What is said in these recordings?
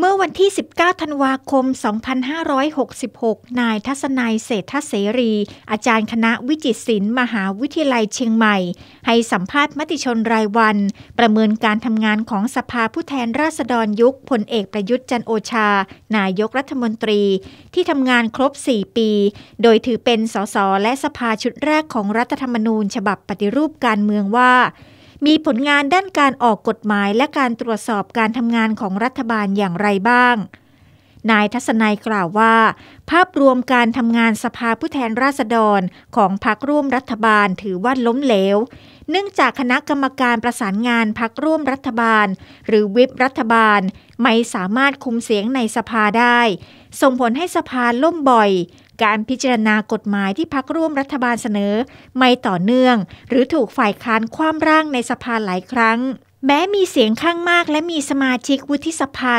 เมื่อวันที่ 19 ธันวาคม 2566 นายทัศนัยเศรษฐเสรี อาจารย์คณะวิจิตรศิลป์มหาวิทยาลัยเชียงใหม่ ให้สัมภาษณ์มติชนรายวัน ประเมินการทำงานของสภาผู้แทนราษฎรยุคพลเอกประยุทธ์จันโอชา นายกรัฐมนตรี ที่ทำงานครบ 4 ปี โดยถือเป็น สส และสภาชุดแรกของรัฐธรรมนูญ ฉบับปฏิรูปการเมืองว่ามีผลงานด้านการออกกฎหมายและการตรวจสอบการทำงานของรัฐบาลอย่างไรบ้าง นายทัศนัยกล่าวว่า ภาพรวมการทำงานสภาผู้แทนราษฎร ของพรรคร่วมรัฐบาลถือว่าล้มเหลวเนื่องจากคณะกรรมการประสานงานพรรคร่วมรัฐบาล หรือวิบรัฐบาล ไม่สามารถคุมเสียงในสภาได้ ส่งผลให้สภาล่มบ่อยการพิจารณากฎหมายที่พักร่วมรัฐบาลเสนอ ไม่ต่อเนื่อง หรือถูกฝ่ายค้านคว่ำร่างในสภาหลายครั้ง แม้มีเสียงข้างมากและมีสมาชิกวุฒิสภา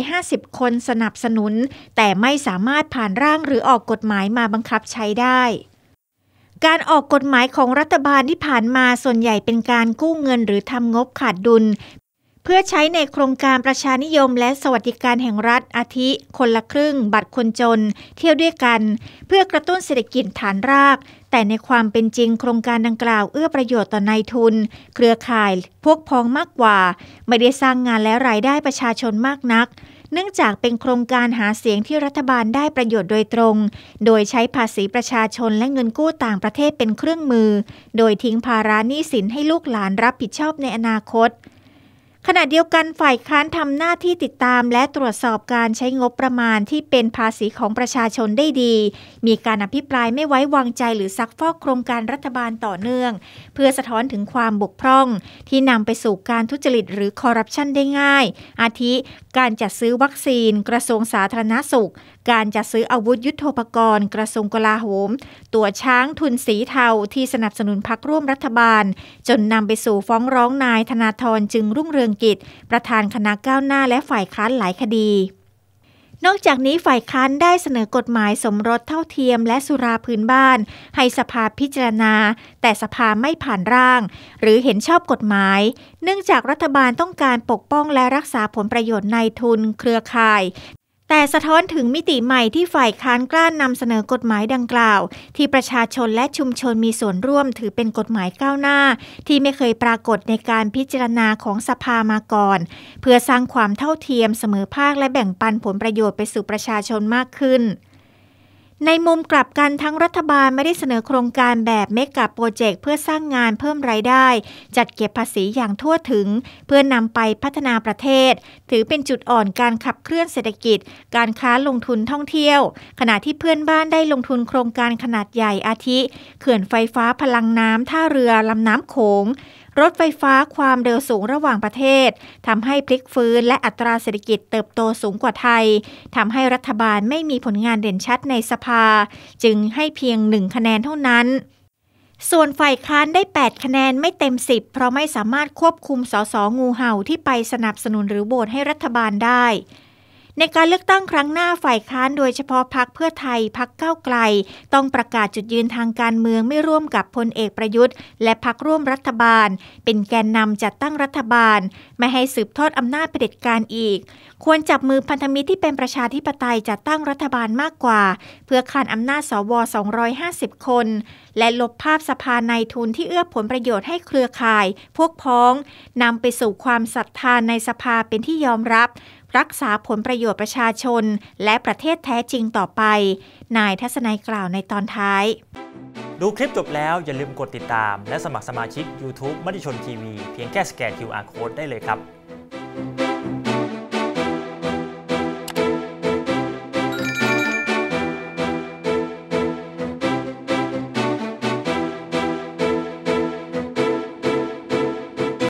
250 คนสนับสนุน แต่ไม่สามารถผ่านร่างหรือออกกฎหมายมาบังคับใช้ได้ การออกกฎหมายของรัฐบาลที่ผ่านมาส่วนใหญ่เป็นการกู้เงินหรือทำงบขาดดุลพื่อใช้ในโครงการประชานิยมและสวัสดิการแห่งรัฐอาทิคนละครึ่ง บัตรคนจน เที่ยวด้วยกัน เพื่อกระตุ้นเศรษฐกิจฐานราก แต่ในความเป็นจริงโครงการดังกล่าวเอื้อประโยชน์ต่อนายทุน เครือข่ายพวกพ้องมากกว่า ไม่ได้สร้างงานและรายได้ประชาชนมากนัก เนื่องจากเป็นโครงการหาเสียงที่รัฐบาลได้ประโยชน์โดยตรง โดยใช้ภาษีประชาชนและเงินกู้ต่างประเทศเป็นเครื่องมือ โดยทิ้งภาระหนี้สินให้ลูกหลานรับผิดชอบในอนาคตขณะเดียวกันฝ่ายค้านทำหน้าที่ติดตามและตรวจสอบการใช้งบประมาณที่เป็นภาษีของประชาชนได้ดี มีการอภิปรายไม่ไว้วางใจหรือซักฟอกโครงการรัฐบาลต่อเนื่อง เพื่อสะท้อนถึงความบกพร่อง ที่นำไปสู่การทุจริตหรือคอร์รัปชันได้ง่าย อาทิการจัดซื้อวัคซีน กระทรวงสาธารณสุขการจัดซื้ออาวุธยุโทโธปกรณ์กระทรวงกลาโหม ตัวช้างทุนสีเทาที่สนับสนุนพักร่วมรัฐบาล จนนำไปสู่ฟ้องร้องนาย ธนาธรจึงรุ่งเรืองกิจ ประธานคณะก้าวหน้าและฝ่ายค้านหลายคดี นอกจากนี้ฝ่ายค้านได้เสนอกฎหมายสมรสเท่าเทียมและสุราพื้นบ้าน ให้สภาพิจารณา แต่สภาไม่ผ่านร่าง หรือเห็นชอบกฎหมาย เนื่องจากรัฐบาลต้องการปกป้องและรักษาผลประโยชน์ในทุนเครือข่ายแต่สะท้อนถึงมิติใหม่ที่ฝ่ายค้านกล้านนำเสนอกฎหมายดังกล่าว ที่ประชาชนและชุมชนมีส่วนร่วมถือเป็นกฎหมายก้าวหน้า ที่ไม่เคยปรากฏในการพิจารณาของสภามาก่อน เพื่อสร้างความเท่าเทียม เสมอภาคและแบ่งปันผลประโยชน์ไปสู่ประชาชนมากขึ้นในมุมกลับกันทั้งรัฐบาลไม่ได้เสนอโครงการแบบเมกะโปรเจกต์เพื่อสร้างงานเพิ่มรายได้ จัดเก็บภาษีอย่างทั่วถึง เพื่อนนำไปพัฒนาประเทศ ถือเป็นจุดอ่อนการขับเคลื่อนเศรษฐกิจ การค้าลงทุนท่องเที่ยว ขณะที่เพื่อนบ้านได้ลงทุนโครงการขนาดใหญ่อาทิ เขื่อนไฟฟ้าพลังน้ำท่าเรือลำน้ำโขงรถไฟฟ้าความเร็วสูงระหว่างประเทศทำให้พลิกฟื้นและอัตราเศรษฐกิจเติบโตสูงกว่าไทยทำให้รัฐบาลไม่มีผลงานเด่นชัดในสภา จึงให้เพียงหนึ่งคะแนนเท่านั้น ส่วนฝ่ายค้านได้ 8 คะแนนไม่เต็ม 10 เพราะไม่สามารถควบคุมสสงูเห่าที่ไปสนับสนุนหรือโหวตให้รัฐบาลได้ในการเลือกตั้งครั้งหน้าฝ่ายค้านโดยเฉพาะพักเพื่อไทยพักเก้าไกล ต้องประกาศจุดยืนทางการเมืองไม่ร่วมกับพลเอกประยุทธ์และพักร่วมรัฐบาลเป็นแกนนำจัดตั้งรัฐบาล ไม่ให้สืบทอดอำนาจเผด็จการอีก ควรจับมือพันธมิตรที่เป็นประชาธิปไตยจัดตั้งรัฐบาลมากกว่าเพื่อขานอำนาจสว250คน และลบภาพสภาในทุนที่เอื้อผลประโยชน์ให้เครือข่ายพวกพ้องนำไปสู่ความศรัทธาในสภาเป็นที่ยอมรับรักษาผลประโยชน์ประชาชนและประเทศแท้จริงต่อไป นายทัศนัยกล่าวในตอนท้าย ดูคลิปจบแล้วอย่าลืมกดติดตาม และสมัครสมาชิก YouTube มติชนทีวี เพียงแค่สแกน QR Code ได้เลยครับ